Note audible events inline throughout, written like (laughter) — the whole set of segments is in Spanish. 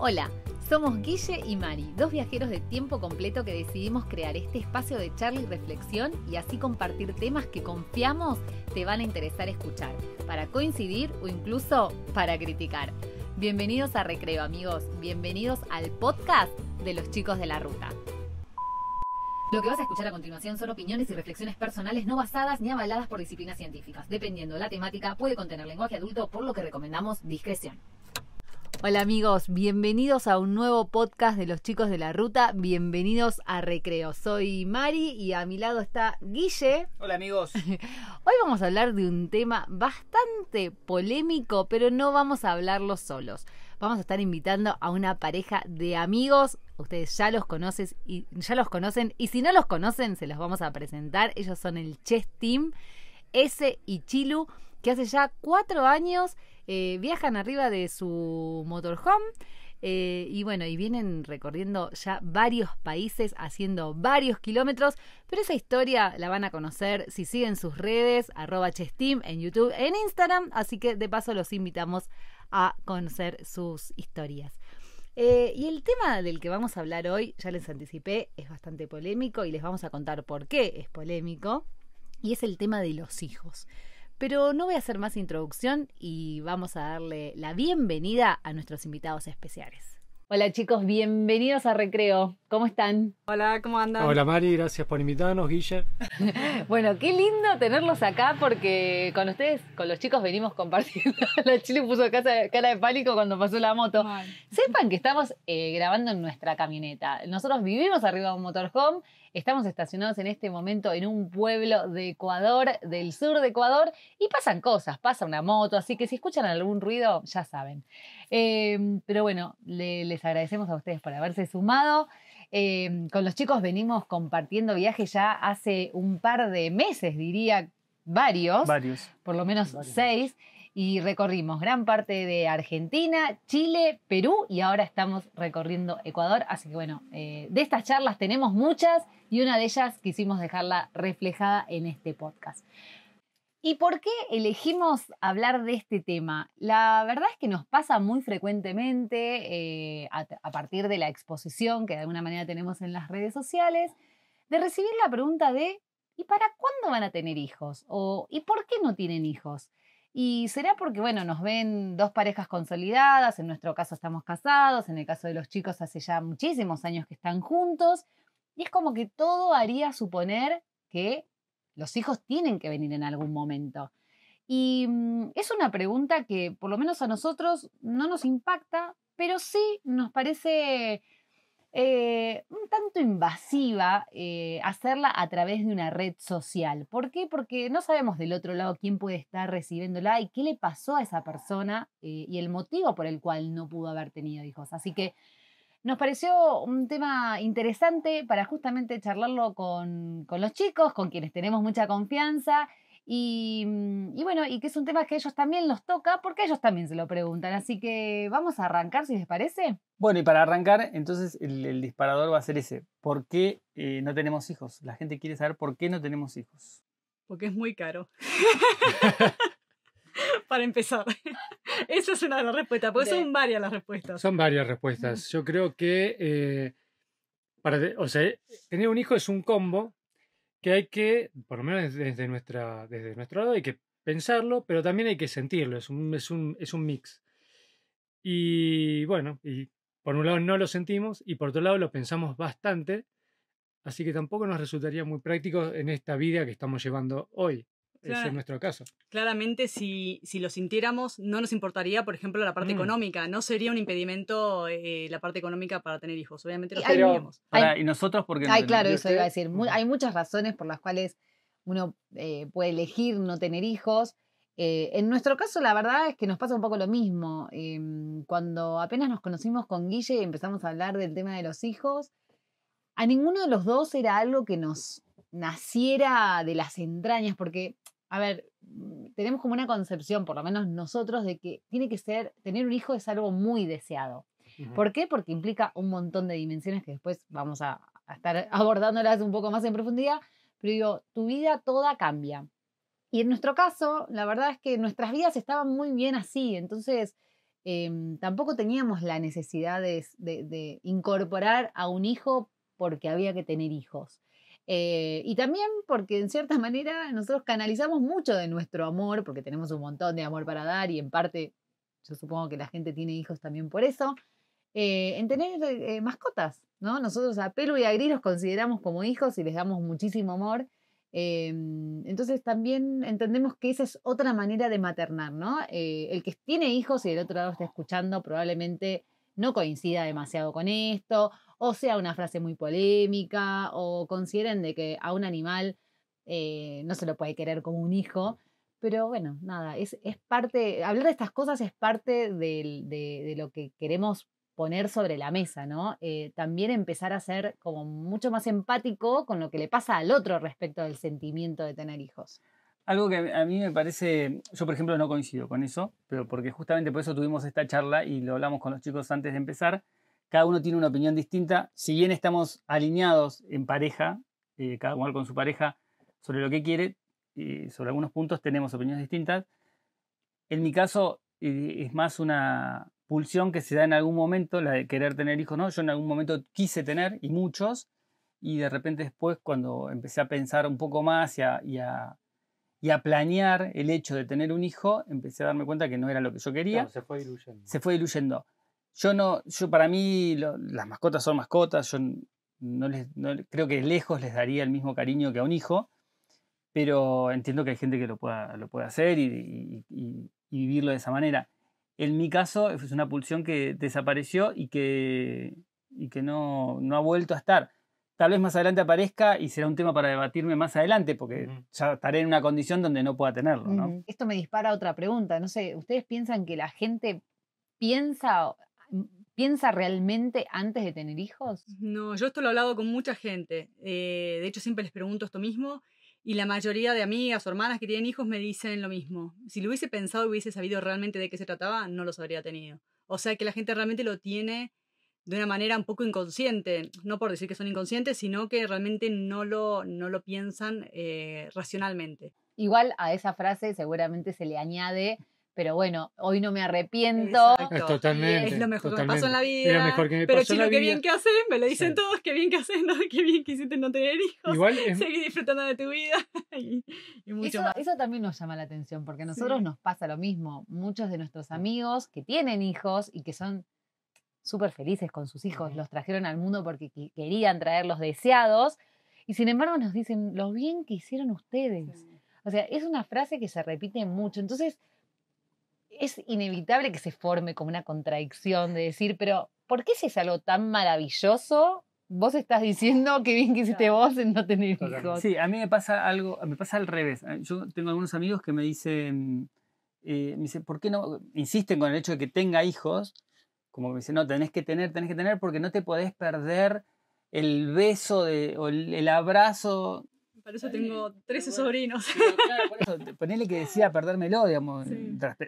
Hola, somos Guille y Mari, dos viajeros de tiempo completo que decidimos crear este espacio de charla y reflexión y así compartir temas que confiamos te van a interesar escuchar, para coincidir o incluso para criticar. Bienvenidos a Recreo amigos, bienvenidos al podcast de los chicos de la ruta. Lo que vas a escuchar a continuación son opiniones y reflexiones personales no basadas ni avaladas por disciplinas científicas. Dependiendo de la temática, puede contener lenguaje adulto, por lo que recomendamos discreción. Hola amigos, bienvenidos a un nuevo podcast de los chicos de la ruta, bienvenidos a Recreo. Soy Mari y a mi lado está Guille. Hola amigos. (laughs) Hoy vamos a hablar de un tema bastante polémico, pero no vamos a hablarlo solos. Vamos a estar invitando a una pareja de amigos. Ustedes ya los conoces y ya los conocen y si no los conocen se los vamos a presentar. Ellos son el Chess Team, S y Chilu, que hace ya cuatro años eh, viajan arriba de su motorhome. Eh, y bueno, y vienen recorriendo ya varios países, haciendo varios kilómetros, pero esa historia la van a conocer si siguen sus redes, arroba en YouTube, en Instagram, así que de paso los invitamos a conocer sus historias. Eh, y el tema del que vamos a hablar hoy, ya les anticipé, es bastante polémico y les vamos a contar por qué es polémico, y es el tema de los hijos. Pero no voy a hacer más introducción y vamos a darle la bienvenida a nuestros invitados especiales. Hola chicos, bienvenidos a Recreo. ¿Cómo están? Hola, ¿cómo andan? Hola Mari, gracias por invitarnos, Guille. (laughs) bueno, qué lindo tenerlos acá porque con ustedes, con los chicos venimos compartiendo. (laughs) la Chile puso cara de pánico cuando pasó la moto. Sepan que estamos eh, grabando en nuestra camioneta. Nosotros vivimos arriba de un motorhome. Estamos estacionados en este momento en un pueblo de Ecuador, del sur de Ecuador, y pasan cosas, pasa una moto, así que si escuchan algún ruido, ya saben. Eh, pero bueno, les agradecemos a ustedes por haberse sumado. Em, con los chicos venimos compartiendo viajes ya hace un par de meses, diría varios, por lo menos seis, y recorrimos gran parte de Argentina, Chile, Perú y ahora estamos recorriendo Ecuador. Así que bueno, eh, de estas charlas tenemos muchas y una de ellas quisimos dejarla reflejada en este podcast. ¿Y por qué elegimos hablar de este tema? La verdad es que nos pasa muy frecuentemente eh, a, a, partir de la exposición que de alguna manera tenemos en las redes sociales, de recibir la pregunta de ¿y para cuándo van a tener hijos? o ¿y por qué no tienen hijos? Y será porque, bueno, nos ven dos parejas consolidadas, en nuestro caso estamos casados, en el caso de los chicos hace ya muchísimos años que están juntos, y es como que todo haría suponer que los hijos tienen que venir en algún momento. Y mm, es una pregunta que por lo menos a nosotros no nos impacta, pero sí nos parece eh, un tanto invasiva eh, hacerla a través de una red social. ¿Por qué? Porque no sabemos del otro lado quién puede estar recibiéndola y qué le pasó a esa persona eh, y el motivo por el cual no pudo haber tenido hijos. Así que nos pareció un tema interesante para justamente charlarlo con, los chicos, con quienes tenemos mucha confianza. Y, mm, bueno, y que es un tema que ellos también los toca porque ellos también se lo preguntan. Así que vamos a arrancar, si les parece. Bueno, y para arrancar, entonces el, disparador va a ser ese. ¿Por qué eh, no tenemos hijos? La gente quiere saber por qué no tenemos hijos. Porque es muy caro. (laughs) (laughs) para empezar. (laughs) Esa es una de las respuestas, porque son varias las respuestas. Son varias respuestas. Yo creo que eh, para o sea, tener un hijo es un combo que hay que, por lo menos desde, nuestra, desde nuestro lado, hay que pensarlo, pero también hay que sentirlo. Es un, es un, es un mix. Y bueno, y por un lado no lo sentimos y por otro lado lo pensamos bastante, así que tampoco nos resultaría muy práctico en esta vida que estamos llevando hoy. Eso Ese es nuestro caso. Claramente, si, si, lo sintiéramos, no nos importaría, por ejemplo, la parte mm. económica. No sería un impedimento eh, la parte económica para tener hijos. Obviamente lo tendríamos. y nosotros porque... Ay, no claro, eso iba a decir. hay muchas razones por las cuales uno eh, puede elegir no tener hijos. Eh, en nuestro caso, la verdad es que nos pasa un poco lo mismo. Em, cuando apenas nos conocimos con Guille y empezamos a hablar del tema de los hijos, a ninguno de los dos era algo que nos naciera de las entrañas, porque, a ver, mm, tenemos como una concepción, por lo menos nosotros, de que tiene que ser, tener un hijo es algo muy deseado. ¿Por qué? Porque implica un montón de dimensiones que después vamos a, estar (laughs) abordándolas un poco más en profundidad, pero digo, tu vida toda cambia. Y en nuestro caso, la verdad es que nuestras vidas estaban muy bien así, entonces em, tampoco teníamos la necesidad de, de, incorporar a un hijo porque había que tener hijos. Eh, y también porque en cierta manera nosotros canalizamos mucho de nuestro amor, porque tenemos un montón de amor para dar y en parte yo supongo que la gente tiene hijos también por eso, eh, en tener eh, mascotas, ¿no? Nosotros a Pelu y a Gris los consideramos como hijos y les damos muchísimo amor. entonces también entendemos que esa es otra manera de maternar, ¿no? el que tiene hijos y el otro lado está escuchando probablemente no coincida demasiado con esto o sea una frase muy polémica, o consideren de que a un animal eh, no se lo puede querer como un hijo. Pero bueno, nada, es, parte, hablar de estas cosas es parte de, lo que queremos poner sobre la mesa, ¿no? Eh, también empezar a ser como mucho más empático con lo que le pasa al otro respecto del sentimiento de tener hijos. Algo que a mí me parece, yo por ejemplo no coincido con eso, pero porque justamente por eso tuvimos esta charla y lo hablamos con los chicos antes de empezar, cada uno tiene una opinión distinta, si bien estamos alineados en pareja, eh, cada uno con su pareja, sobre lo que quiere, sobre algunos puntos tenemos opiniones distintas. En mi caso eh, es más una pulsión que se da en algún momento, la de querer tener hijos, ¿no? Yo en algún momento quise tener y muchos, y de repente después cuando empecé a pensar un poco más y a, planear el hecho de tener un hijo, empecé a darme cuenta que no era lo que yo quería. se fue diluyendo. Se fue diluyendo. Yo no, yo para mí las mascotas son mascotas, yo no les, creo que lejos les daría el mismo cariño que a un hijo, pero entiendo que hay gente que lo pueda, lo puede hacer y, vivirlo de esa manera. En mi caso es una pulsión que desapareció y que, y que no, ha vuelto a estar. Tal vez más adelante aparezca y será un tema para debatirme más adelante, porque ya estaré en una condición donde no pueda tenerlo. Esto me dispara otra pregunta. No sé, ¿ustedes piensan que la gente piensa piensa realmente antes de tener hijos? No, yo esto lo he hablado con mucha gente. Eh, de hecho, siempre les pregunto esto mismo. Y la mayoría de amigas o hermanas que tienen hijos me dicen lo mismo. Si lo hubiese pensado y hubiese sabido realmente de qué se trataba, no los habría tenido. O sea que la gente realmente lo tiene de una manera un poco inconsciente, no por decir que son inconscientes, sino que realmente no lo, no lo piensan eh, racionalmente. Igual a esa frase seguramente se le añade pero bueno, hoy no me arrepiento. Es totalmente. Es lo mejor que me pasó en la vida. Es lo que pero pasó qué bien que haces, me lo dicen todos, qué bien que haces, ¿no? qué bien que hiciste no tener hijos. Igual es... Seguir disfrutando de tu vida (laughs) y, mucho eso, más. Eso también nos llama la atención, porque a nosotros nos pasa lo mismo. Muchos de nuestros amigos que tienen hijos y que son súper felices con sus hijos, los trajeron al mundo porque querían traer los deseados, y sin embargo nos dicen lo bien que hicieron ustedes. O sea, es una frase que se repite mucho. Entonces, es inevitable que se forme como una contradicción de decir, pero ¿por qué si es algo tan maravilloso? Vos estás diciendo que bien que hiciste vos en no tener hijos. Sí, a mí me pasa algo, me pasa al revés. Eh, yo tengo algunos amigos que me dicen, eh, me dicen, ¿por qué no? Insisten con el hecho de que tenga hijos, como que me dicen, no, tenés que tener, tenés que tener porque no te podés perder el beso de, o el abrazo por eso tengo 13 sobrinos. por eso, ponele que decía perdérmelo, digamos.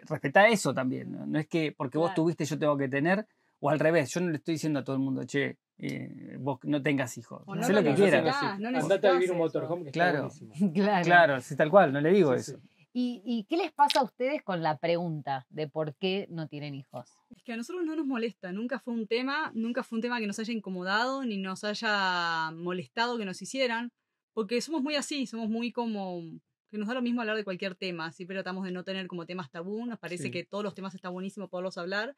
Respetá eso también. ¿no? es que porque vos tuviste, yo tengo que tener. O al revés, yo no le estoy diciendo a todo el mundo, che, eh, vos no tengas hijos. No, lo que quieras. No Andate a vivir un motorhome (laughs) claro, Claro, sí, tal cual, no le digo eso. ¿Y, ¿Y, qué les pasa a ustedes con la pregunta de por qué no tienen hijos? Es que a nosotros no nos molesta, nunca fue un tema, nunca fue un tema que nos haya incomodado ni nos haya molestado que nos hicieran porque somos muy así, somos muy como que nos da lo mismo hablar de cualquier tema, siempre tratamos de no tener como temas tabú, nos parece que todos los temas está buenísimo poderlos hablar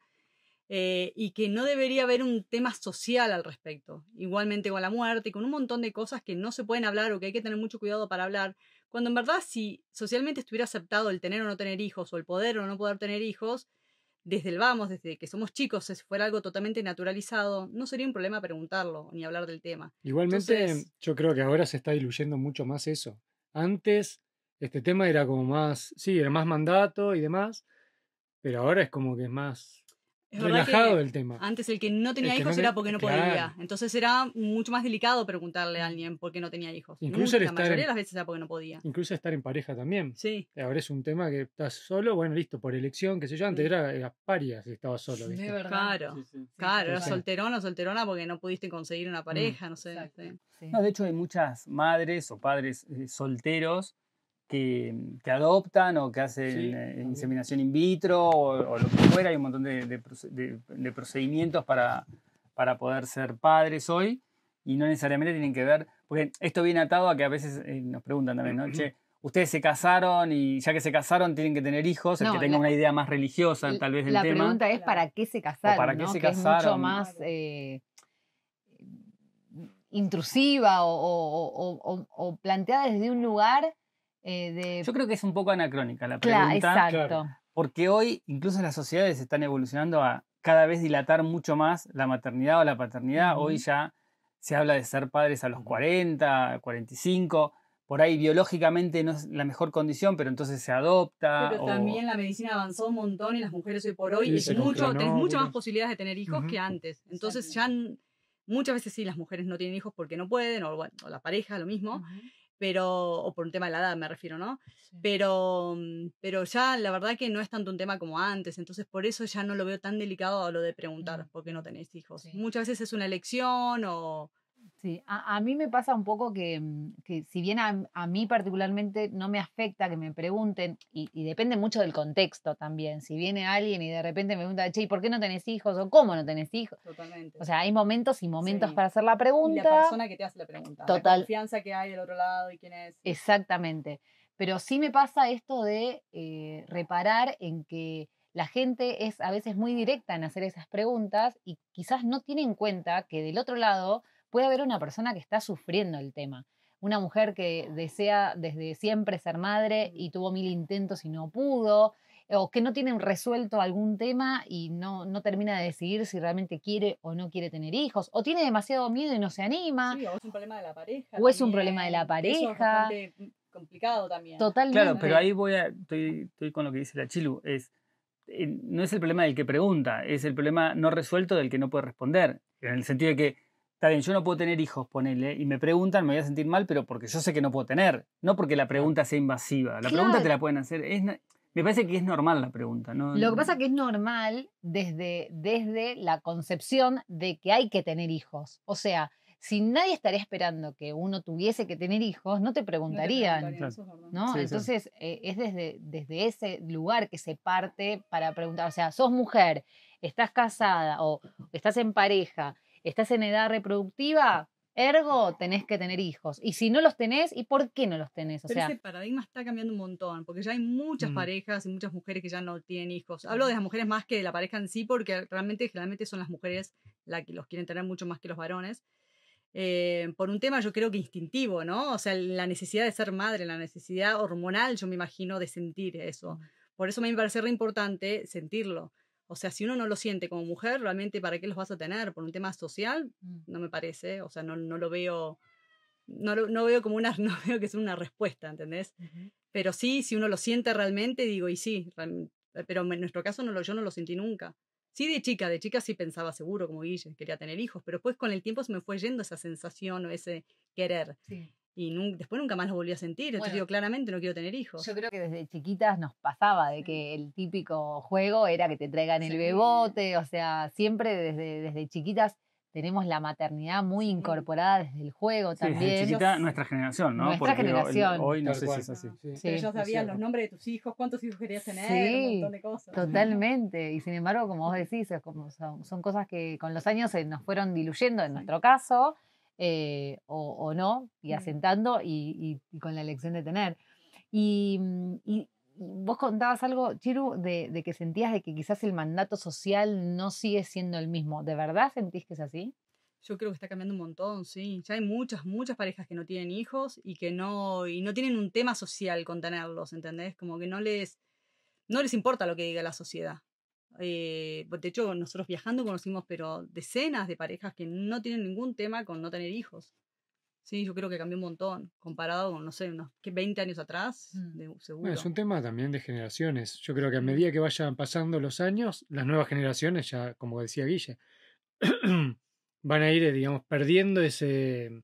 eh, y que no debería haber un tema social al respecto, igualmente con la muerte, con un montón de cosas que no se pueden hablar o que hay que tener mucho cuidado para hablar, cuando en verdad si socialmente estuviera aceptado el tener o no tener hijos o el poder o no poder tener hijos, desde el vamos, desde que somos chicos, si fuera algo totalmente naturalizado, no sería un problema preguntarlo ni hablar del tema. Igualmente, yo creo que ahora se está diluyendo mucho más eso. Antes, este tema era como más, sí, era más mandato y demás, pero ahora es como que es más relajado el tema. Antes el que no tenía hijos era porque no podía. Entonces era mucho más delicado preguntarle a alguien por qué no tenía hijos. Incluso la mayoría de las veces era porque no podía. Incluso estar en pareja también. Sí. Ahora es un tema que estás solo, bueno, listo, por elección, qué sé yo. Antes era, las paria si estabas solo. Claro, o solterona porque no pudiste conseguir una mm. pareja, no sé. Este. de hecho hay muchas madres o padres eh, solteros Mm, que, adoptan o que hacen eh, inseminación in vitro o, lo que fuera. Hay un montón de, procedimientos para, para poder ser padres hoy y no necesariamente tienen que ver, porque esto viene atado a que a veces eh, nos preguntan también, ¿no? ustedes se casaron y ya que se casaron tienen que tener hijos, el que tenga una idea más religiosa tal vez del tema. La pregunta es para qué se casaron, para qué se casaron. Es mucho más eh, intrusiva o, o, planteada desde un lugar eh, Yo creo que es un poco anacrónica la pregunta. Porque hoy incluso las sociedades están evolucionando a cada vez dilatar mucho más la maternidad o la paternidad. Hoy ya se habla de ser padres a los 40, 45 por ahí biológicamente no es la mejor condición, pero entonces se adopta. Pero también la medicina avanzó un montón y las mujeres hoy por hoy tienen mucho, muchas más posibilidades de tener hijos que antes. Entonces ya muchas veces sí, las mujeres no tienen hijos porque no pueden, o, bueno, la pareja, lo mismo pero, o por un tema de la edad me refiero, ¿no? Pero, mm, pero ya la verdad que no es tanto un tema como antes, entonces por eso ya no lo veo tan delicado a lo de preguntar, ¿por qué no tenéis hijos? Muchas veces es una elección o, Sí, a, mí me pasa un poco que, mm, si bien a, mí particularmente no me afecta que me pregunten, y, y, depende mucho del contexto también, si viene alguien y de repente me pregunta, che, ¿por qué no tenés hijos? ¿O cómo no tenés hijos? Totalmente. O sea, hay momentos y momentos para hacer la pregunta. Y la persona que te hace la pregunta. Total. La confianza que hay del otro lado y quién es. Exactamente. Pero sí me pasa esto de eh, reparar en que la gente es a veces muy directa en hacer esas preguntas y quizás no tiene en cuenta que del otro lado Puede haber una persona que está sufriendo el tema, una mujer que desea desde siempre ser madre y tuvo mil intentos y no pudo, o que no tiene resuelto algún tema y no, no termina de decidir si realmente quiere o no quiere tener hijos, o tiene demasiado miedo y no se anima. o es un problema de la pareja. O es un problema de la pareja. Mm, complicado también. Totalmente. Claro, pero ahí voy a, estoy, estoy con lo que dice la Chilu, es eh, no es el problema del que pregunta, es el problema no resuelto del que no puede responder, en el sentido de que está bien, yo no puedo tener hijos, ponele, y me preguntan, me voy a sentir mal, pero porque yo sé que no puedo tener, no porque la pregunta sea invasiva. La pregunta te la pueden hacer. Es, me parece que es normal la pregunta. ¿no? Lo que pasa es que es normal desde, desde la concepción de que hay que tener hijos. O sea, si nadie estaría esperando que uno tuviese que tener hijos, no te preguntarían. No Entonces, eh, es desde, desde ese lugar que se parte para preguntar, o sea, sos mujer, estás casada o estás en pareja estás en edad reproductiva, ergo tenés que tener hijos. Y si no los tenés, ¿y por qué no los tenés? O sea, ese paradigma está cambiando un montón, porque ya hay muchas mm. parejas y muchas mujeres que ya no tienen hijos. Mm. Hablo de las mujeres más que de la pareja en sí, porque realmente generalmente son las mujeres las que los quieren tener mucho más que los varones. Eh, por un tema yo creo que instintivo, ¿no? O sea, la necesidad de ser madre, la necesidad hormonal, yo me imagino, de sentir eso. Mm. Por eso me parece re importante sentirlo. O sea, si uno no lo siente como mujer, realmente ¿para qué los vas a tener? ¿Por un tema social? Mm. No me parece. O sea, no, no lo veo. No, veo como una. (laughs) No veo que sea una respuesta, ¿entendés? Pero sí, si uno lo siente realmente, digo, y sí. Pero en nuestro caso no lo, yo no lo sentí nunca. Sí, de chica, de chica sí pensaba seguro como Guille, quería tener hijos, pero después con el tiempo se me fue yendo esa sensación o ese querer. Sí y después nunca más lo volví a sentir. Entonces digo, claramente no quiero tener hijos. Yo creo que desde chiquitas nos pasaba de que el típico juego era que te traigan el bebote, o sea, siempre desde, desde chiquitas tenemos la maternidad muy incorporada desde el juego también. desde chiquita, nuestra generación, ¿no? Nuestra generación. Hoy, no sé si es así. Sí. los nombres de tus hijos, cuántos hijos querías tener, sí, un montón de cosas. Totalmente. Y sin embargo, como vos decís, es como son, son, cosas que con los años se nos fueron diluyendo en nuestro caso. Eh, o, no, y asentando y, con la elección de tener. Y, mm, vos contabas algo, Chiru, de, que sentías de que quizás el mandato social no sigue siendo el mismo. ¿De verdad sentís que es así? Yo creo que está cambiando un montón, sí. Ya hay muchas, muchas parejas que no tienen hijos y que no, y no tienen un tema social con tenerlos, ¿entendés? Como que no les importa lo que diga la sociedad. Eh, de hecho, nosotros viajando conocimos, pero decenas de parejas que no tienen ningún tema con no tener hijos. Sí, yo creo que cambió un montón, comparado con, no sé, unos 20 años atrás, mm. es un tema también de generaciones. Yo creo que a mm. medida que vayan pasando los años, las nuevas generaciones, ya como decía Guille, (clears throat) van a ir, eh, digamos, perdiendo ese,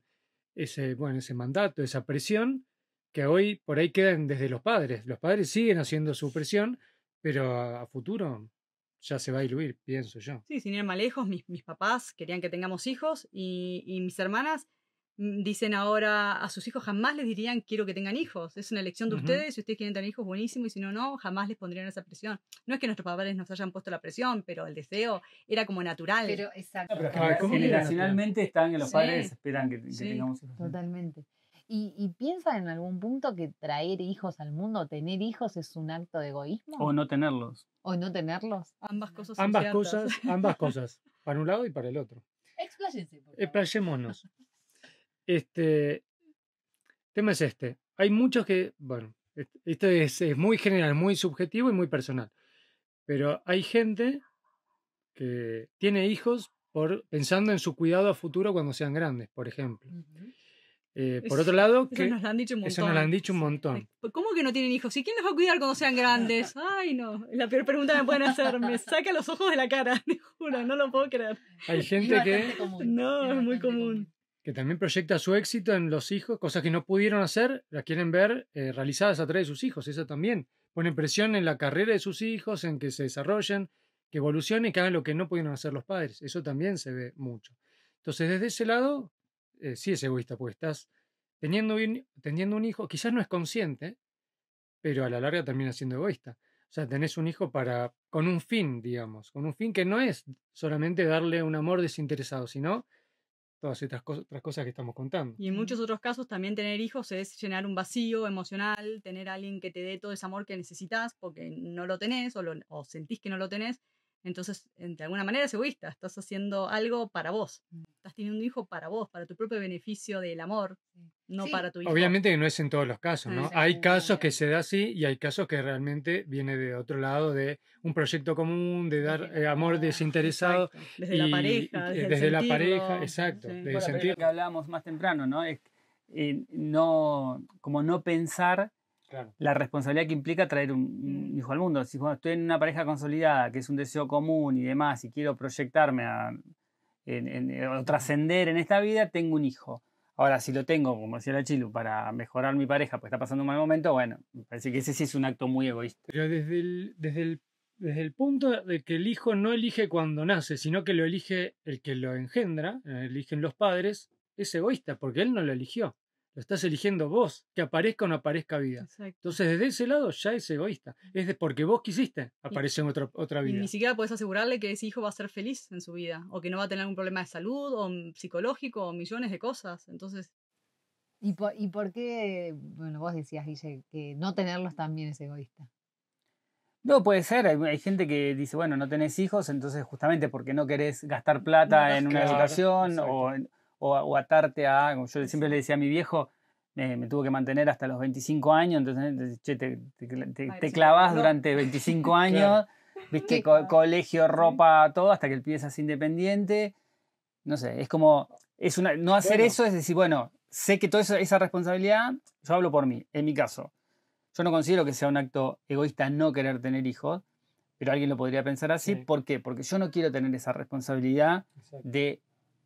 ese, bueno, ese mandato, esa presión, que hoy por ahí quedan desde los padres. Los padres siguen haciendo su presión, pero a futuro ya se va a diluir, pienso yo. Sí, sin ir más lejos, mis, mis papás querían que tengamos hijos y, mis hermanas mm, dicen ahora a sus hijos jamás les dirían quiero que tengan hijos. Es una elección de ustedes, si ustedes quieren tener hijos, buenísimo, y si no, no, jamás les pondrían esa presión. No es que nuestros padres nos hayan puesto la presión, pero el deseo era como natural. Pero exacto. Ah, generacionalmente están en los padres esperan que, tengamos hijos. Totalmente. ¿Y, ¿Y, en algún punto que traer hijos al mundo, tener hijos, es un acto de egoísmo? O no tenerlos. O no tenerlos. Ambas cosas. ambas cosas, ambas cosas. Para un lado y para el otro. Expláyense. Eh, Expláyémonos. Este tema es este. Hay muchos que, bueno, esto es, muy general, muy subjetivo y muy personal. Pero hay gente que tiene hijos por, pensando en su cuidado a futuro cuando sean grandes, por ejemplo. Eh, por otro lado, eso que, nos lo han dicho un montón. han dicho un montón. Pues, ¿Cómo que no tienen hijos? ¿Y quién los va a cuidar cuando sean grandes? (laughs) Ay, no. La peor pregunta que me pueden hacer. Me saca los ojos de la cara. (laughs) Te no lo puedo creer. Hay gente que. No, es, muy común. Que también proyecta su éxito en los hijos, cosas que no pudieron hacer, las quieren ver eh, realizadas a través de sus hijos. Eso también pone presión en la carrera de sus hijos, en que se desarrollen, que evolucionen, que hagan lo que no pudieron hacer los padres. Eso también se ve mucho. Entonces, desde ese lado, eh, sí es egoísta, porque estás teniendo, teniendo un hijo, quizás no es consciente, pero a la larga termina siendo egoísta. O sea, tenés un hijo para, con un fin, digamos, con un fin que no es solamente darle un amor desinteresado, sino todas estas otras cosas que estamos contando. Y en muchos otros casos también tener hijos es llenar un vacío emocional, tener a alguien que te dé todo ese amor que necesitas porque no lo tenés o, o sentís que no lo tenés. Entonces, de alguna manera es egoísta, estás haciendo algo para vos, mm. estás teniendo un hijo para vos, para tu propio beneficio del amor, no para tu hijo. Obviamente que no es en todos los casos, ah, ¿no? Hay casos que se da así y hay casos que realmente viene de otro lado, de un proyecto común, de dar eh, amor ah, desinteresado. Desde la pareja. Desde, desde la pareja, exacto. Sí. que hablábamos más temprano, ¿no? Es, eh, no como no pensar la responsabilidad que implica traer un, mm. hijo al mundo. Si estoy en una pareja consolidada, que es un deseo común y demás, y quiero proyectarme eh, o trascender en esta vida, tengo un hijo. Ahora, si lo tengo, como decía la Chilu, para mejorar mi pareja, pues está pasando un mal momento, bueno, me parece que ese sí es un acto muy egoísta. Pero desde desde desde el punto de que el hijo no elige cuando nace, sino que lo elige el que lo engendra, eh, eligen los padres, es egoísta porque él no lo eligió lo estás eligiendo vos, que aparezca o no aparezca vida. Entonces, desde ese lado ya es egoísta. Es de porque vos quisiste, aparecer en otra, otra vida. Y ni siquiera puedes asegurarle que ese hijo va a ser feliz en su vida, o que no va a tener algún problema de salud, o psicológico, o millones de cosas. Entonces. ¿Y por, y por qué, bueno, vos decías, Guille, que no tenerlos también es egoísta? No, puede ser. Hay, gente que dice, bueno, no tenés hijos, entonces justamente porque no querés gastar plata en una educación o. En, o, atarte a, como yo siempre le decía a mi viejo, me tuvo que mantener hasta los 25 años, entonces che, te, te, clavas durante 25 (laughs) años, viste, colegio, ropa, todo, hasta que el pie es independiente. No sé, es como, es una, no hacer eso es decir, bueno, sé que toda esa responsabilidad, yo hablo por mí, en mi caso. Yo no considero que sea un acto egoísta no querer tener hijos, pero alguien lo podría pensar así. ¿Por qué? Porque yo no quiero tener esa responsabilidad de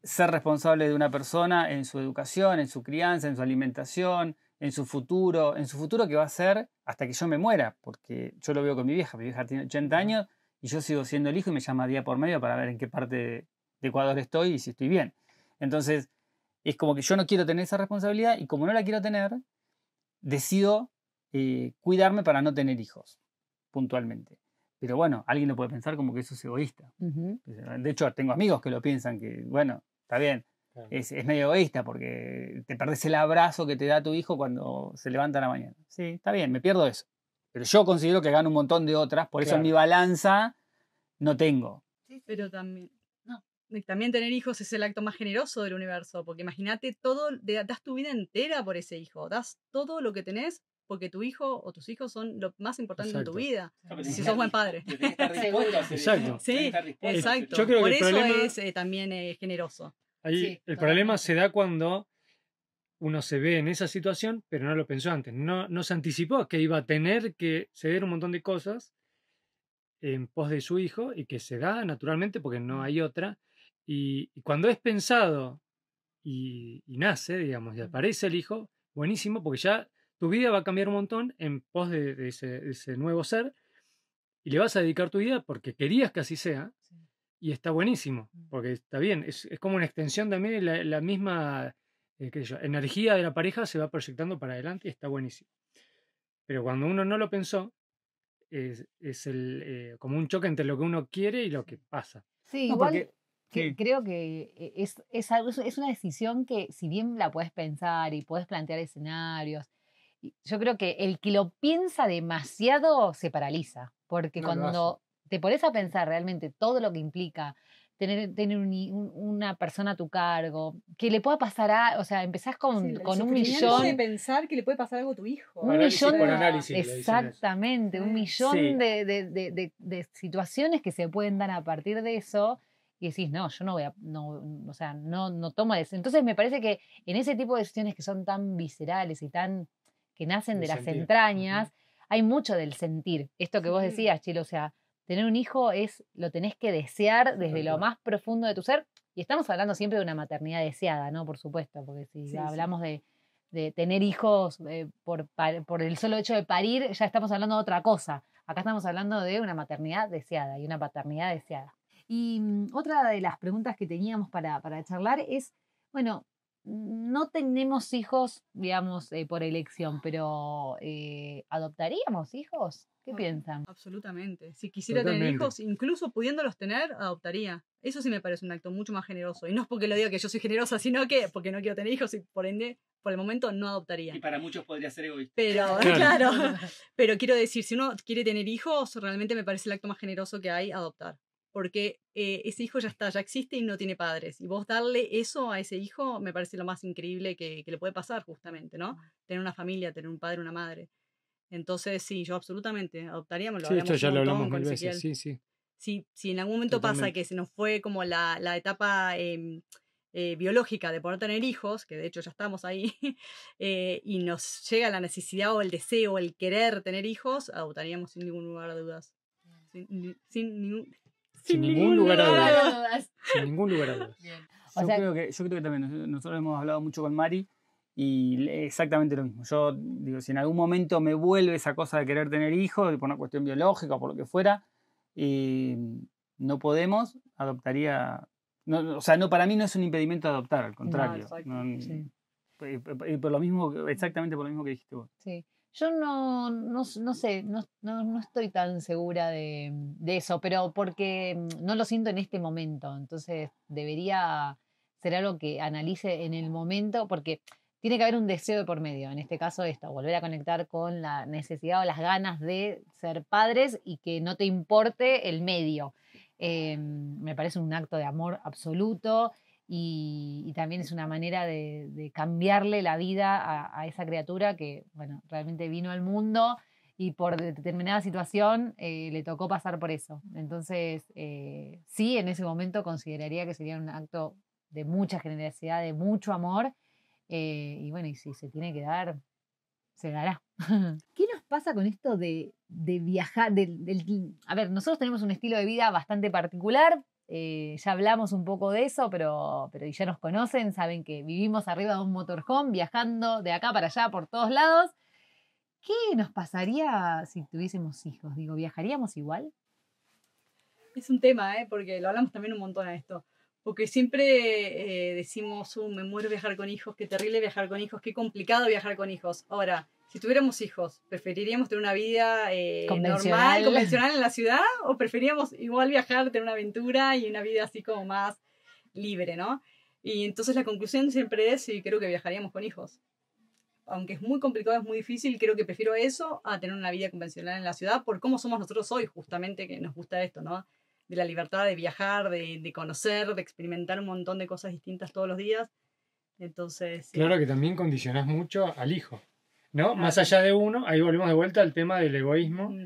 ser responsable de una persona en su educación, en su crianza, en su alimentación, en su futuro, en su futuro que va a ser hasta que yo me muera, porque yo lo veo con mi vieja, mi vieja tiene 80 años y yo sigo siendo el hijo y me llama día por medio para ver en qué parte de Ecuador estoy y si estoy bien. Entonces, es como que yo no quiero tener esa responsabilidad y como no la quiero tener, decido eh, cuidarme para no tener hijos, puntualmente. Pero bueno, alguien lo puede pensar como que eso es egoísta. De hecho, tengo amigos que lo piensan, que bueno, Está bien. Es, medio egoísta porque te perdés el abrazo que te da tu hijo cuando se levanta a la mañana. Sí, está bien, me pierdo eso. Pero yo considero que gano un montón de otras, por eso en mi balanza no tengo. Sí, pero también. No. también tener hijos es el acto más generoso del universo, porque imagínate todo, das tu vida entera por ese hijo, das todo lo que tenés porque tu hijo o tus hijos son lo más importante de en tu vida. si sos buen padre. (laughs) Exacto. Sí, exacto. Yo creo Por eso es eh, también eh, generoso. Ahí, el problema se da cuando uno se ve en esa situación, pero no lo pensó antes. No, no se anticipó que iba a tener que ceder un montón de cosas en pos de su hijo y que se da naturalmente porque no mm. hay otra. Y, cuando es pensado y, y nace, digamos, y mm. aparece el hijo, buenísimo porque ya tu vida va a cambiar un montón en pos de, ese, nuevo ser y le vas a dedicar tu vida porque querías que así sea y está buenísimo, mm. porque está bien, es, como una extensión también, la, la misma eh, energía de la pareja se va proyectando para adelante y está buenísimo. Pero cuando uno no lo pensó, es, el, eh, como un choque entre lo que uno quiere y lo que pasa. Sí, igual creo que eh, es, es una decisión que si bien la puedes pensar y puedes plantear escenarios, yo creo que el que lo piensa demasiado se paraliza, porque cuando te pones a pensar realmente todo lo que implica tener, tener una persona a tu cargo, que le pueda pasar a, o sea, empezás con, con un millón... de pensar que le puede pasar algo a tu hijo. Un millón, exactamente, un ah. millón de, situaciones que se pueden dar a partir de eso y decís, no, yo no voy a, o sea, no, no tomo eso. Entonces me parece que en ese tipo de decisiones que son tan viscerales y tan que nacen de las entrañas, hay mucho del sentir. Esto que vos decías, Chilo, o sea, tener un hijo es, lo tenés que desear desde lo más profundo de tu ser. Y estamos hablando siempre de una maternidad deseada, ¿no? Por supuesto, porque si hablamos De, tener hijos eh, por, el solo hecho de parir, ya estamos hablando de otra cosa. Acá estamos hablando de una maternidad deseada y una paternidad deseada. Y mm, otra de las preguntas que teníamos para, para charlar es, bueno, no tenemos hijos, digamos, eh, por elección, pero eh, ¿adoptaríamos hijos? ¿Qué piensan? Absolutamente. Si quisiera tener hijos, incluso pudiéndolos tener, adoptaría. Eso sí me parece un acto mucho más generoso. Y no es porque lo diga que yo soy generosa, sino que porque no quiero tener hijos y por ende, por el momento, no adoptaría. Y para muchos podría ser egoísta. Pero, (laughs) (laughs) claro. (laughs) Pero quiero decir, si uno quiere tener hijos, realmente me parece el acto más generoso que hay adoptar porque eh, ese hijo ya está, ya existe y no tiene padres. Y vos darle eso a ese hijo me parece lo más increíble que, le puede pasar justamente, ¿no? Tener una familia, tener un padre, una madre. Entonces, sí, yo absolutamente adoptaríamos. Lo sí, esto ya lo hablamos mil veces, sí, sí. Si, si, en algún momento pasa que se nos fue como la, etapa em, eh, biológica de poder tener hijos, que de hecho ya estamos ahí, (laughs) eh, y nos llega la necesidad o el deseo, el querer tener hijos, adoptaríamos sin ningún lugar de dudas. Sin, sin ningún, sin, ningún lugar a dudas. Sin ningún lugar a dudas. yo, creo que, yo creo que también nosotros hemos hablado mucho con Mari y exactamente lo mismo. Yo digo, si en algún momento me vuelve esa cosa de querer tener hijos, por una cuestión biológica o por lo que fuera, y no podemos, adoptaría... o sea, no, para mí no es un impedimento adoptar, al contrario. por lo mismo, exactamente por lo mismo que dijiste vos. Sí. Yo no, no, sé, no, estoy tan segura de, eso, pero porque mm, no lo siento en este momento, entonces debería ser algo que analice en el momento, porque tiene que haber un deseo de por medio, en este caso esto, volver a conectar con la necesidad o las ganas de ser padres y que no te importe el medio. Em, me parece un acto de amor absoluto y, también es una manera de, cambiarle la vida a, esa criatura que, bueno, realmente vino al mundo y por determinada situación eh, le tocó pasar por eso. Entonces, eh, sí, en ese momento consideraría que sería un acto de mucha generosidad, de mucho amor, eh, y bueno, y si se tiene que dar, se dará. (laughs) ¿Qué nos pasa con esto de, viajar? a ver, nosotros tenemos un estilo de vida bastante particular eh, ya hablamos un poco de eso, pero, pero ya nos conocen, saben que vivimos arriba de un motorhome, viajando de acá para allá por todos lados. ¿Qué nos pasaría si tuviésemos hijos? Digo, ¿viajaríamos igual? Es un tema, ¿eh? porque lo hablamos también un montón de esto. Porque siempre eh, decimos, uh, me muero viajar con hijos, qué terrible viajar con hijos, qué complicado viajar con hijos. Ahora, si tuviéramos hijos, ¿preferiríamos tener una vida eh, normal, convencional en la ciudad? ¿O preferiríamos igual viajar, tener una aventura y una vida así como más libre, ¿no? Y entonces la conclusión siempre es, y creo que viajaríamos con hijos. Aunque es muy complicado, es muy difícil, creo que prefiero eso a tener una vida convencional en la ciudad por cómo somos nosotros hoy, justamente, que nos gusta esto, ¿no? De la libertad de viajar, de, conocer, de experimentar un montón de cosas distintas todos los días. Entonces. Claro que también condicionás mucho al hijo. ¿no? Más allá de uno, ahí volvemos de vuelta al tema del egoísmo. Mm.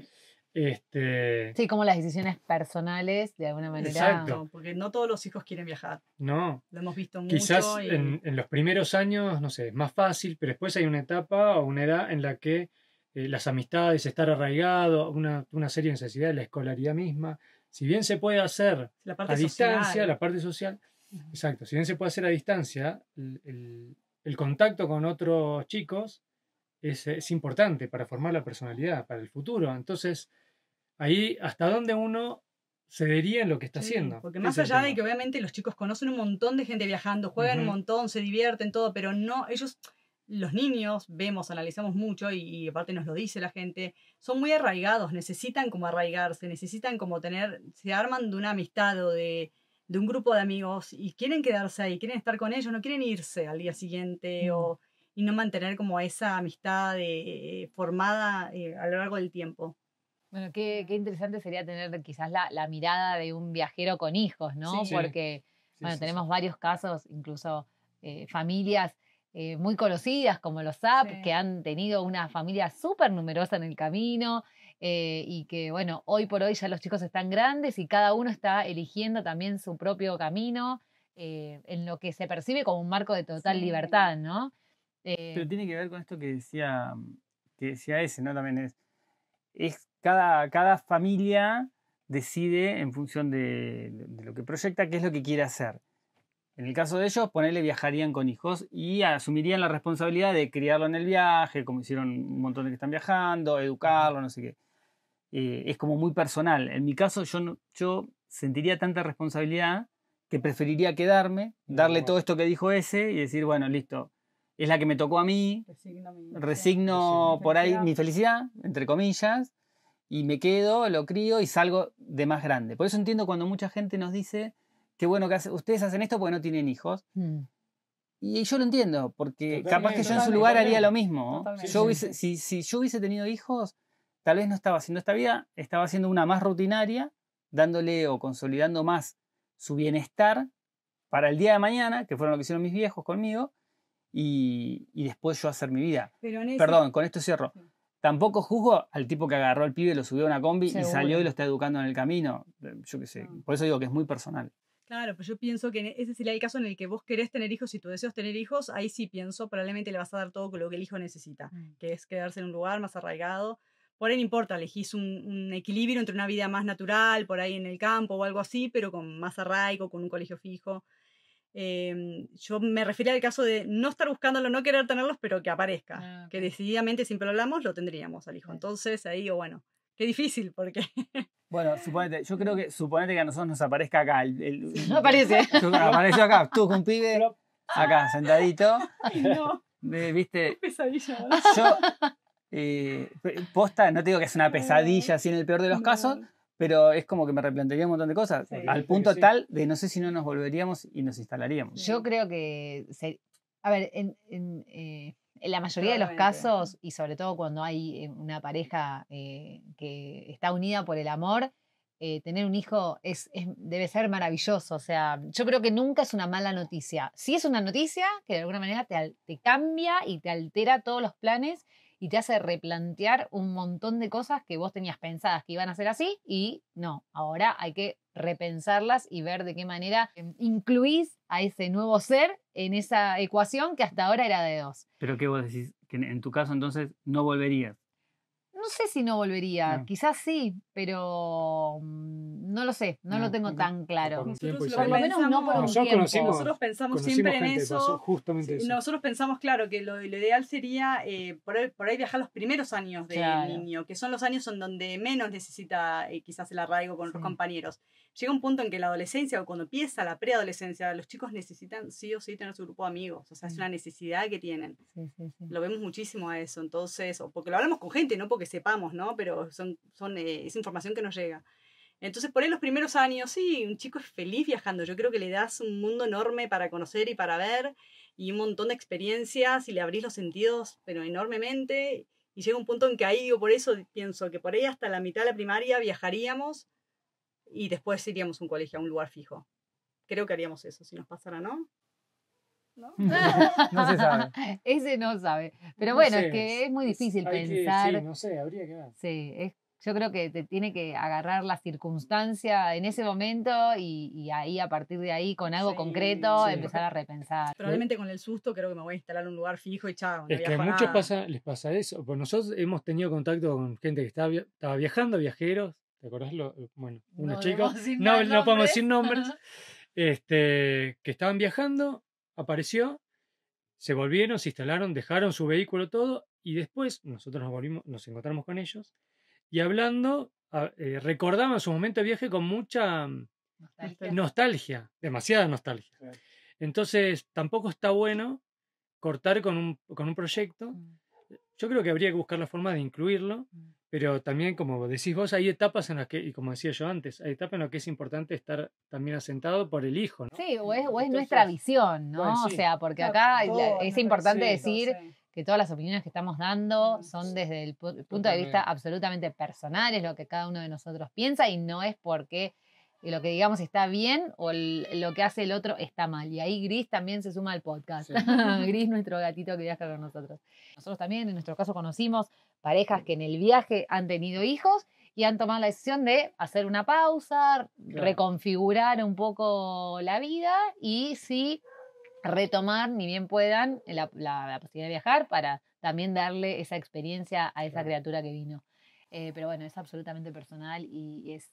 Este... Sí, como las decisiones personales, de alguna manera. Exacto. porque no todos los hijos quieren viajar. No. Lo hemos visto mucho. Quizás en, en, los primeros años, no sé, es más fácil, pero después hay una etapa o una edad en la que eh, las amistades, estar arraigado, una, una serie de necesidades, la escolaridad misma, si bien se puede hacer a distancia, la parte social, exacto, si bien se puede hacer a distancia, el contacto con otros chicos es, importante para formar la personalidad, para el futuro. Entonces, ahí hasta dónde uno se vería en lo que está haciendo. Porque más allá de que obviamente los chicos conocen un montón de gente viajando, juegan un montón, se divierten, todo, pero no, ellos los niños vemos, analizamos mucho y, aparte nos lo dice la gente, son muy arraigados, necesitan como arraigarse, necesitan como tener, se arman de una amistad o de, un grupo de amigos y quieren quedarse ahí, quieren estar con ellos, no quieren irse al día siguiente o y no mantener como esa amistad eh, eh, formada eh, a lo largo del tiempo. Bueno, qué, interesante sería tener quizás la, mirada de un viajero con hijos, ¿no? Porque, bueno, tenemos varios casos, incluso familias muy conocidas como los SAP, que han tenido una familia súper numerosa en el camino y que, bueno, hoy por hoy ya los chicos están grandes y cada uno está eligiendo también su propio camino en lo que se percibe como un marco de total libertad, ¿no? Pero eh tiene que ver con esto que decía, que decía ese, ¿no? También es, es cada, familia decide en función de, lo que proyecta qué es lo que quiere hacer. En el caso de ellos, ponerle viajarían con hijos y asumirían la responsabilidad de criarlo en el viaje, como hicieron un montón de que están viajando, educarlo, no sé qué. Eh, es como muy personal. En mi caso, yo, yo sentiría tanta responsabilidad que preferiría quedarme, darle todo esto que dijo ese y decir, bueno, listo, es la que me tocó a mí, resigno, por ahí mi felicidad, entre comillas, y me quedo, lo crío y salgo de más grande. Por eso entiendo cuando mucha gente nos dice, qué bueno que ustedes hacen esto porque no tienen hijos. Mm. Y yo lo entiendo, porque capaz que yo en su lugar haría lo mismo. si, si, yo hubiese tenido hijos, tal vez no estaba haciendo esta vida, estaba haciendo una más rutinaria, dándole o consolidando más su bienestar para el día de mañana, que fueron lo que hicieron mis viejos conmigo, y, después yo hacer mi vida. Pero Perdón, con esto cierro. Tampoco juzgo al tipo que agarró al pibe, lo subió a una combi y salió y lo está educando en el camino. Eh, yo qué sé. Ah. Por eso digo que es muy personal. Claro, pero pues yo pienso que e, ese sería el caso en el que vos querés tener hijos y tú deseas tener hijos, ahí sí pienso, probablemente le vas a dar todo lo que el hijo necesita, mm. que es quedarse en un lugar más arraigado. Por ahí no importa, elegís un, equilibrio entre una vida más natural, por ahí en el campo o algo así, pero con más arraigo, con un colegio fijo. Em, yo me refería al caso de no estar buscándolo, no querer tenerlos, pero que aparezca. Ah, que decididamente, siempre lo hablamos, lo tendríamos al hijo. Entonces, ahí digo, bueno, qué difícil, porque. (laughs) Bueno, suponete, yo creo que suponete que a nosotros nos aparezca acá. (laughs) no aparece. (laughs) apareció acá, tú con pibe, acá, sentadito. no. ¿Viste? Qué pesadilla. Yo, eh, posta, no te digo que es una pesadilla, así en el peor de los casos pero es como que me replantearía un montón de cosas, al punto tal de no sé si no nos volveríamos y nos instalaríamos. Yo creo que, a ver, eh, en, la mayoría de los casos, y sobre todo cuando hay eh, una pareja eh, que está unida por el amor, tener un hijo es, debe ser maravilloso. O sea, yo creo que nunca es una mala noticia. Si es una noticia que de alguna manera te, te cambia y te altera todos los planes y te hace replantear un montón de cosas que vos tenías pensadas que iban a ser así y no, ahora hay que repensarlas y ver de qué manera em, incluís a ese nuevo ser en esa ecuación que hasta ahora era de dos. Pero que vos decís, que en tu caso entonces no volverías. No sé si no volvería, quizás sí, pero mm, no lo sé, no, lo tengo tan claro. Nosotros, por lo menos nosotros pensamos siempre en eso. Nosotros pensamos, claro, que lo, ideal sería eh, por, ahí, por, viajar los primeros años del niño, que son los años en donde menos necesita eh, quizás el arraigo con los compañeros. Llega un punto en que la adolescencia o cuando empieza la preadolescencia, los chicos necesitan sí o sí tener su grupo de amigos, o sea, es una necesidad que tienen. Lo vemos muchísimo a eso, entonces, porque lo hablamos con gente, no porque sepamos, ¿no? Pero son, son, eh, es información que nos llega. Entonces, por ahí los primeros años, sí, un chico es feliz viajando. Yo creo que le das un mundo enorme para conocer y para ver y un montón de experiencias y le abrís los sentidos, pero enormemente. Y llega un punto en que ahí, yo por eso pienso que por ahí hasta la mitad de la primaria viajaríamos y después iríamos a un colegio, a un lugar fijo. Creo que haríamos eso si nos pasara, ¿no? ¿No? (laughs) no se sabe. Ese no sabe. Pero bueno, es que es muy difícil pensar. sí, no sé, habría que ver. Sí, es yo creo que te tiene que agarrar la circunstancia en ese momento y, ahí a partir de ahí con algo concreto empezar a repensar. Probablemente con el susto creo que me voy a instalar en un lugar fijo y chao. No es que a muchos pasa, les pasa eso. Pues nosotros hemos tenido contacto con gente que estaba, viajando, viajeros, ¿te acordás? Lo, bueno, unos chicos, no, no podemos decir nombres, este, que estaban viajando, apareció, se volvieron, se instalaron, dejaron su vehículo todo y después nosotros nos volvimos, nos encontramos con ellos y hablando, ah, eh, recordamos su momento de viaje con mucha mm, nostalgia, demasiada nostalgia. Entonces, tampoco está bueno cortar con un, proyecto. Mm. Yo creo que habría que buscar la forma de incluirlo, mm. pero también, como decís vos, hay etapas en las que, y como decía yo antes, hay etapas en las que es importante estar también asentado por el hijo. Sí, o es, nuestra visión, ¿no? O sea, porque acá es importante decir todas las opiniones que estamos dando mm, son desde el punto de vista absolutamente personal, es lo que cada uno de nosotros piensa y no es porque lo que digamos está bien o lo que hace el otro está mal. Y ahí Gris también se suma al podcast. (laughs) Gris, nuestro gatito que viaja con nosotros. Nosotros también, en nuestro caso, conocimos parejas que en el viaje han tenido hijos y han tomado la decisión de hacer una pausa, reconfigurar un poco la vida y sí retomar, ni bien puedan, eh, la, posibilidad de viajar para también darle esa experiencia a esa criatura que vino. Eh, pero bueno, es absolutamente personal y es,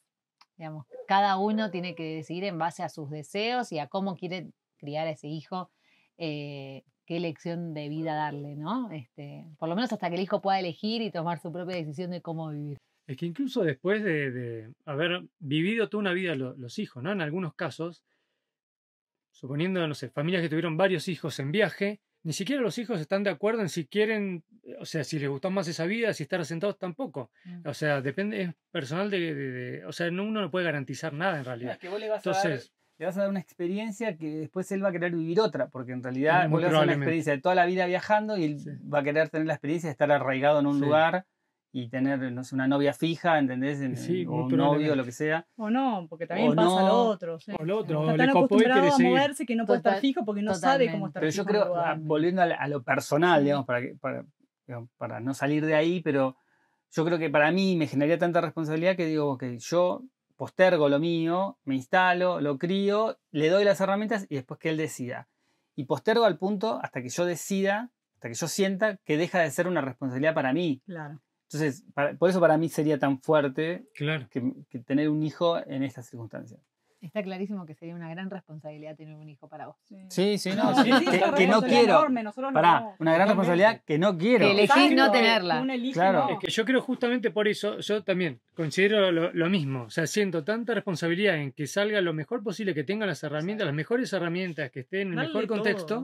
digamos, cada uno tiene que decidir en base a sus deseos y a cómo quiere criar a ese hijo, eh, qué lección de vida darle, ¿no? Este, por lo menos hasta que el hijo pueda elegir y tomar su propia decisión de cómo vivir. Es que incluso después de, haber vivido toda una vida los hijos, ¿no? En algunos casos, suponiendo, no sé, familias que tuvieron varios hijos en viaje, ni siquiera los hijos están de acuerdo en si quieren, o sea, si les gustó más esa vida, si estar asentados, tampoco. Mm. O sea, depende, es personal de, o sea, no, uno no puede garantizar nada en realidad. Es que vos le vas Entonces, a dar, le vas a dar una experiencia que después él va a querer vivir otra, porque en realidad vos le vas a dar una experiencia de toda la vida viajando y él va a querer tener la experiencia de estar arraigado en un lugar y tener, no sé, una novia fija, ¿entendés? sí, o un novio, lo que sea. O no, porque también pasa lo otro. ¿sí? otro, tan acostumbrado a moverse que no puede estar fijo porque no sabe cómo estar yo creo, ah, volviendo a, lo personal, digamos, para, para, no salir de ahí, pero yo creo que para mí me generaría tanta responsabilidad que digo que yo postergo lo mío, me instalo, lo crío, le doy las herramientas y después que él decida. Y postergo al punto hasta que yo decida, hasta que yo sienta que deja de ser una responsabilidad para mí. Claro. Entonces, por eso para mí sería tan fuerte claro. que, tener un hijo en estas circunstancias. Está clarísimo que sería una gran responsabilidad tener un hijo para vos. Sí, sí, no, (laughs) que, no quiero. para una gran responsabilidad que no quiero. elegir no tenerla. claro. Es que yo creo justamente por eso, yo también considero lo, mismo. O sea, siento tanta responsabilidad en que salga lo mejor posible, que tenga las herramientas, las mejores herramientas, que esté en el mejor contexto,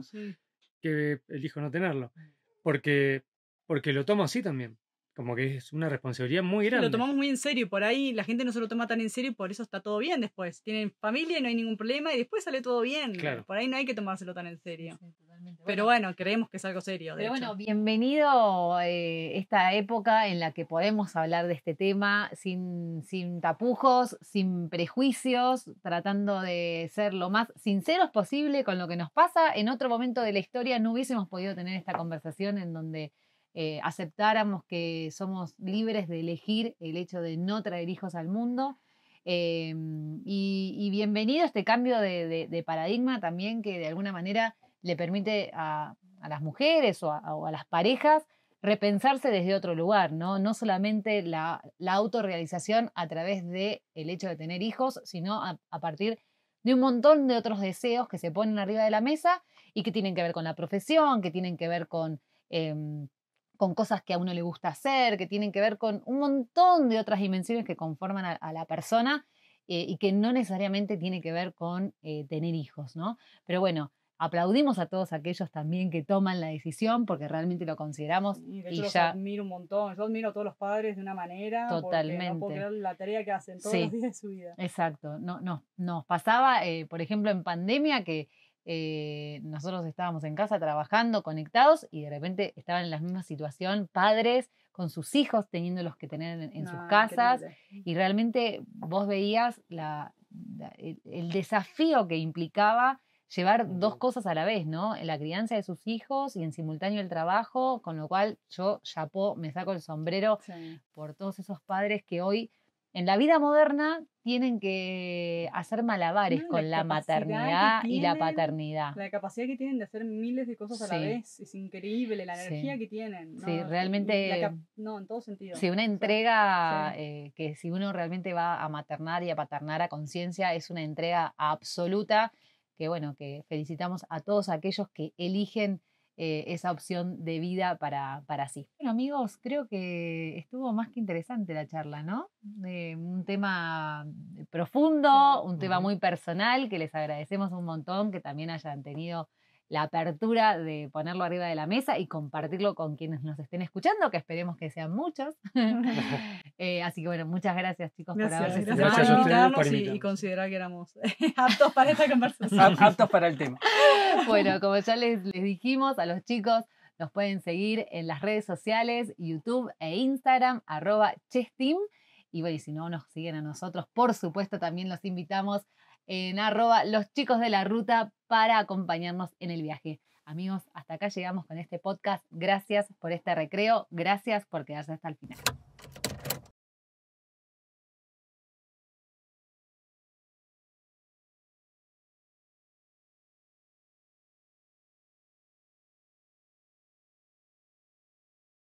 que elijo no tenerlo. Porque, porque lo tomo así también como que es una responsabilidad muy grande. Lo tomamos muy en serio por ahí la gente no se lo toma tan en serio y por eso está todo bien después. Tienen familia y no hay ningún problema y después sale todo bien. Por ahí no hay que tomárselo tan en serio. pero bueno, creemos que es algo serio. pero bueno, bienvenido a eh, esta época en la que podemos hablar de este tema sin, sin tapujos, sin prejuicios, tratando de ser lo más sinceros posible con lo que nos pasa. En otro momento de la historia no hubiésemos podido tener esta conversación en donde eh, aceptáramos que somos libres de elegir el hecho de no traer hijos al mundo. Em, y, bienvenido a este cambio de, paradigma también que de alguna manera le permite a, las mujeres o a, las parejas repensarse desde otro lugar, ¿no? solamente la, autorrealización a través del hecho de tener hijos, sino a, partir de un montón de otros deseos que se ponen arriba de la mesa y que tienen que ver con la profesión, que tienen que ver con em, con cosas que a uno le gusta hacer, que tienen que ver con un montón de otras dimensiones que conforman a, la persona eh, y que no necesariamente tiene que ver con eh, tener hijos, ¿no? Pero bueno, aplaudimos a todos aquellos también que toman la decisión porque realmente lo consideramos y, admiro un montón yo admiro a todos los padres de una manera totalmente la tarea que hacen todos los días de su vida exacto no no nos pasaba eh, por ejemplo en pandemia que eh, nosotros estábamos en casa trabajando, conectados, y de repente estaban en la misma situación padres con sus hijos teniendo los que tener en, sus casas. Y realmente vos veías la, el, desafío que implicaba llevar dos cosas a la vez, ¿no? La crianza de sus hijos y en simultáneo el trabajo, con lo cual yo, chapó, me saco el sombrero por todos esos padres que hoy en la vida moderna tienen que hacer malabares con la, maternidad y la paternidad. La capacidad que tienen de hacer miles de cosas a la vez es increíble, la energía que tienen. Sí, realmente. no, en todo sentido. Sí, una eh, entrega que si uno realmente va a maternar y a paternar a conciencia, es una entrega absoluta que, bueno, que felicitamos a todos aquellos que eligen eh, esa opción de vida para, sí. Bueno, amigos, creo que estuvo más que interesante la charla, ¿no? Eh, un tema profundo, un tema muy personal, que les agradecemos un montón que también hayan tenido la apertura de ponerlo arriba de la mesa y compartirlo con quienes nos estén escuchando, que esperemos que sean muchos. (laughs) (laughs) Eh, así que bueno, muchas gracias chicos por haberse invitado y, considerar que éramos (laughs) aptos para esta conversación. aptos para el tema. bueno, como ya les, dijimos a los chicos, nos pueden seguir en las redes sociales, YouTube e Instagram, arroba Chestim. Y bueno, y si no nos siguen a nosotros, por supuesto, también los invitamos en arroba los chicos de la ruta para acompañarnos en el viaje. Amigos, hasta acá llegamos con este podcast. Gracias por este recreo, gracias por quedarse hasta el final.